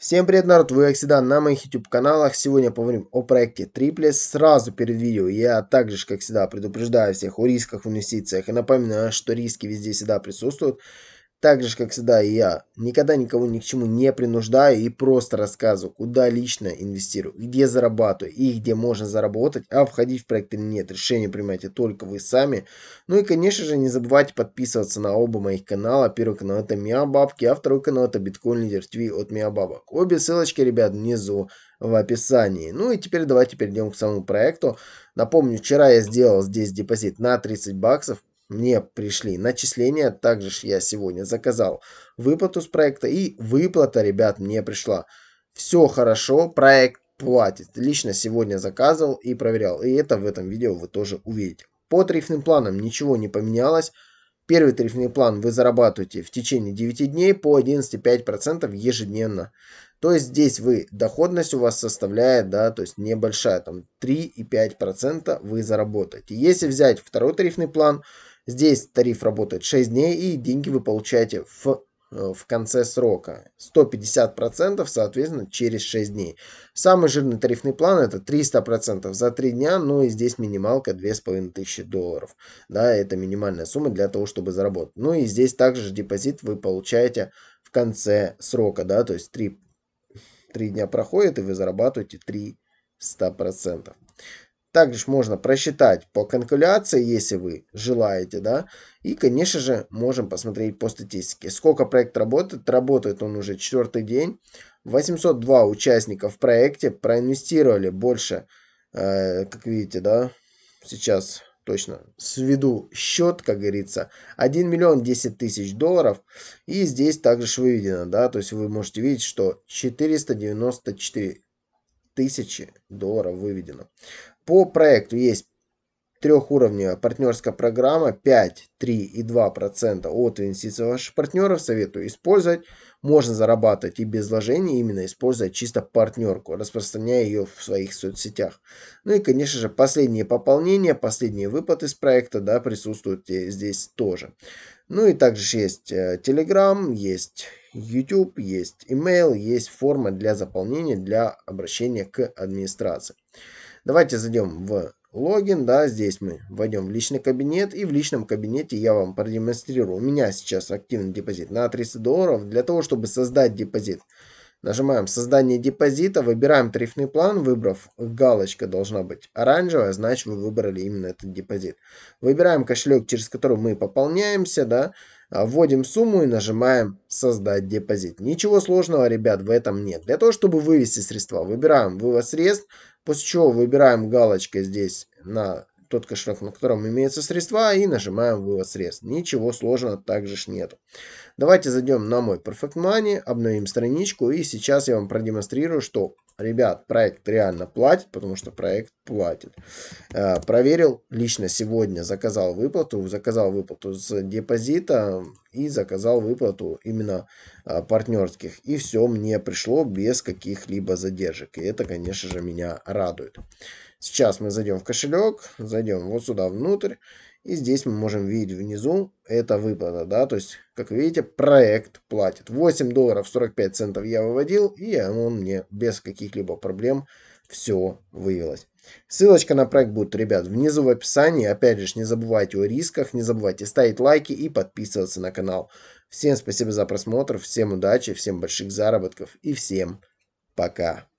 Всем привет, народ! Вы всегда на моих YouTube каналах. Сегодня поговорим о проекте Tripless. Сразу перед видео я также, как всегда, предупреждаю всех о рисках в инвестициях и напоминаю, что риски везде всегда присутствуют. Так же, как всегда, и я никогда никого ни к чему не принуждаю и просто рассказываю, куда лично инвестирую, где зарабатываю и где можно заработать, а входить в проект или нет. Решение принимайте только вы сами. Ну и, конечно же, не забывайте подписываться на оба моих канала. Первый канал это Миабабки, а второй канал это Биткоин Лидер ТВИ от Миабабок. Обе ссылочки, ребят, внизу в описании. Ну и теперь давайте перейдем к самому проекту. Напомню, вчера я сделал здесь депозит на 30 баксов мне пришли начисления, также ж я сегодня заказал выплату с проекта, и выплата, ребят, мне пришла. Все хорошо, проект платит. Лично сегодня заказывал и проверял, и это в этом видео вы тоже увидите. По тарифным планам ничего не поменялось. Первый тарифный план вы зарабатываете в течение 9 дней по 11,5% ежедневно. То есть здесь вы, доходность у вас составляет, да, то есть небольшая, там 3,5% вы заработаете. Если взять второй тарифный план, Здесь тариф работает 6 дней, и деньги вы получаете в, э, в конце срока. 150%, соответственно, через 6 дней. Самый жирный тарифный план это 300% за 3 дня, ну и здесь минималка 2500 долларов. Да, это минимальная сумма для того, чтобы заработать. Ну и здесь также депозит вы получаете в конце срока, да, то есть 3, 3 дня проходит, и вы зарабатываете 300%. Также можно просчитать по калькуляции, если вы желаете, да. И, конечно же, можем посмотреть по статистике. Сколько проект работает? Работает он уже четвертый день. 802 участника в проекте проинвестировали больше, э, как видите, да, сейчас точно сведу счет, как говорится, 1 миллион 10 тысяч долларов. И здесь также выведено, да, то есть вы можете видеть, что 494 тысячи долларов выведено. По проекту есть трехуровневая партнерская программа 5, 3 и 2% от инвестиций ваших партнеров. Советую использовать. Можно зарабатывать и без вложений, именно используя чисто партнерку, распространяя ее в своих соцсетях. Ну и, конечно же, последние пополнения, последние выплаты с проекта да, присутствуют здесь тоже. Ну и также есть э, Telegram, есть YouTube есть email, есть форма для заполнения, для обращения к администрации. Давайте зайдем в логин, да, здесь мы войдем в личный кабинет, и в личном кабинете я вам продемонстрирую. У меня сейчас активный депозит на 30 долларов. Для того, чтобы создать депозит, нажимаем «Создание депозита», выбираем тарифный план, выбрав галочка должна быть оранжевая, значит вы выбрали именно этот депозит. Выбираем кошелек, через который мы пополняемся, да, а, вводим сумму и нажимаем «Создать депозит». Ничего сложного, ребят, в этом нет. Для того, чтобы вывести средства, выбираем «Вывод средств», после чего выбираем галочкой здесь на тот кошелек, на котором имеются средства, и нажимаем «Вывод средств». Ничего сложного также ж нет Давайте зайдем на мой Perfect Money, обновим страничку, и сейчас я вам продемонстрирую, что, ребят, проект реально платит, потому что проект платит. Э, проверил лично сегодня, заказал выплату, заказал выплату с депозита и заказал выплату именно э, партнерских. И все мне пришло без каких-либо задержек. И это, конечно же, меня радует. Сейчас мы зайдем в кошелек, зайдем вот сюда внутрь. И здесь мы можем видеть внизу, это выплата, да, то есть, как видите, проект платит. 8 долларов 45 центов я выводил, и он мне без каких-либо проблем все выявилось. Ссылочка на проект будет, ребят, внизу в описании. Опять же, не забывайте о рисках, не забывайте ставить лайки и подписываться на канал. Всем спасибо за просмотр, всем удачи, всем больших заработков и всем пока.